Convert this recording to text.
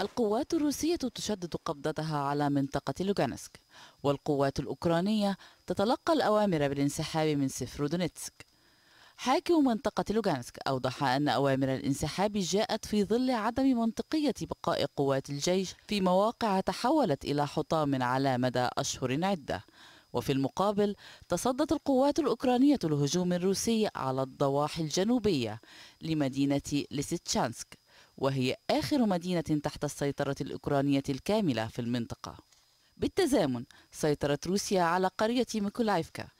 القوات الروسية تشدد قبضتها على منطقة لوغانسك والقوات الأوكرانية تتلقى الأوامر بالانسحاب من سفرودونيتسك حاكم منطقة لوغانسك أوضح أن أوامر الانسحاب جاءت في ظل عدم منطقية بقاء قوات الجيش في مواقع تحولت إلى حطام على مدى أشهر عدة وفي المقابل تصدت القوات الأوكرانية الهجوم الروسي على الضواحي الجنوبية لمدينة ليستشانسك وهي آخر مدينة تحت السيطرة الأوكرانية الكاملة في المنطقة بالتزامن سيطرت روسيا على قرية ميكولايفكا